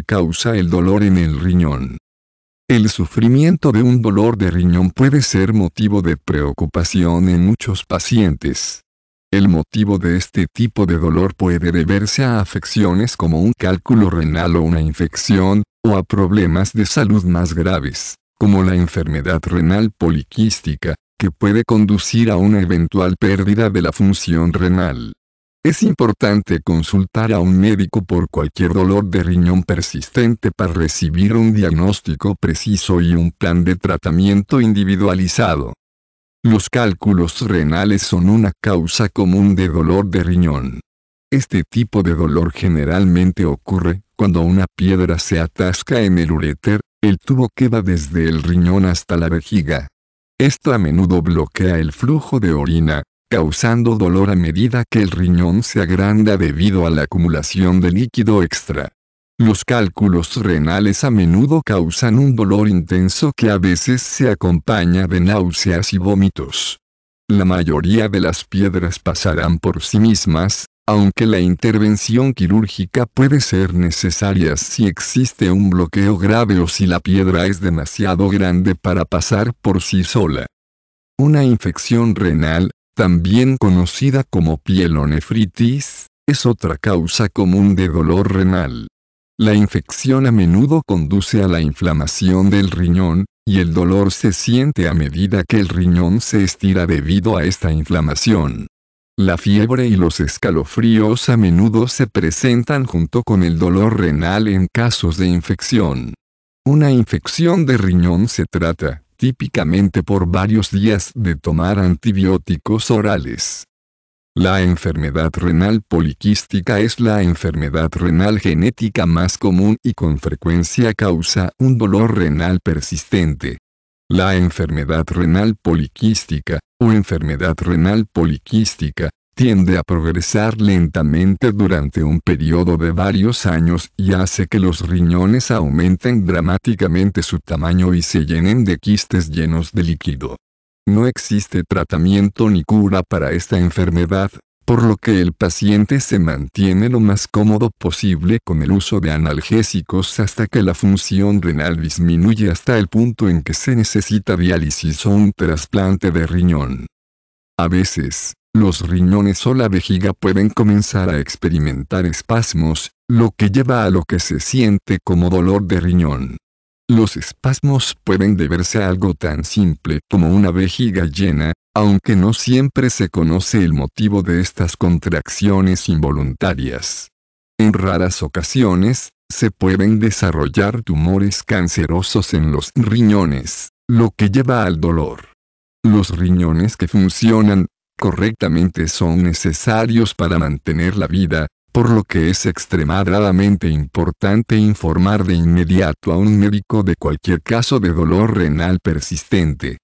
causa el dolor en el riñón. El sufrimiento de un dolor de riñón puede ser motivo de preocupación en muchos pacientes. El motivo de este tipo de dolor puede deberse a afecciones como un cálculo renal o una infección, o a problemas de salud más graves, como la enfermedad renal poliquística, que puede conducir a una eventual pérdida de la función renal. Es importante consultar a un médico por cualquier dolor de riñón persistente para recibir un diagnóstico preciso y un plan de tratamiento individualizado. Los cálculos renales son una causa común de dolor de riñón. Este tipo de dolor generalmente ocurre cuando una piedra se atasca en el ureter, el tubo que va desde el riñón hasta la vejiga. Esto a menudo bloquea el flujo de orina, causando dolor a medida que el riñón se agranda debido a la acumulación de líquido extra. Los cálculos renales a menudo causan un dolor intenso que a veces se acompaña de náuseas y vómitos. La mayoría de las piedras pasarán por sí mismas, aunque la intervención quirúrgica puede ser necesaria si existe un bloqueo grave o si la piedra es demasiado grande para pasar por sí sola. Una infección renal, también conocida como pielonefritis, es otra causa común de dolor renal. La infección a menudo conduce a la inflamación del riñón, y el dolor se siente a medida que el riñón se estira debido a esta inflamación. La fiebre y los escalofríos a menudo se presentan junto con el dolor renal en casos de infección. Una infección de riñón se trata, típicamente por varios días de tomar antibióticos orales. La enfermedad renal poliquística es la enfermedad renal genética más común y con frecuencia causa un dolor renal persistente. La enfermedad renal poliquística, o enfermedad renal poliquística, tiende a progresar lentamente durante un periodo de varios años y hace que los riñones aumenten dramáticamente su tamaño y se llenen de quistes llenos de líquido. No existe tratamiento ni cura para esta enfermedad, por lo que el paciente se mantiene lo más cómodo posible con el uso de analgésicos hasta que la función renal disminuye hasta el punto en que se necesita diálisis o un trasplante de riñón. A veces, los riñones o la vejiga pueden comenzar a experimentar espasmos, lo que lleva a lo que se siente como dolor de riñón. Los espasmos pueden deberse a algo tan simple como una vejiga llena, aunque no siempre se conoce el motivo de estas contracciones involuntarias. En raras ocasiones, se pueden desarrollar tumores cancerosos en los riñones, lo que lleva al dolor. Los riñones que funcionan correctamente son necesarios para mantener la vida, por lo que es extremadamente importante informar de inmediato a un médico de cualquier caso de dolor renal persistente.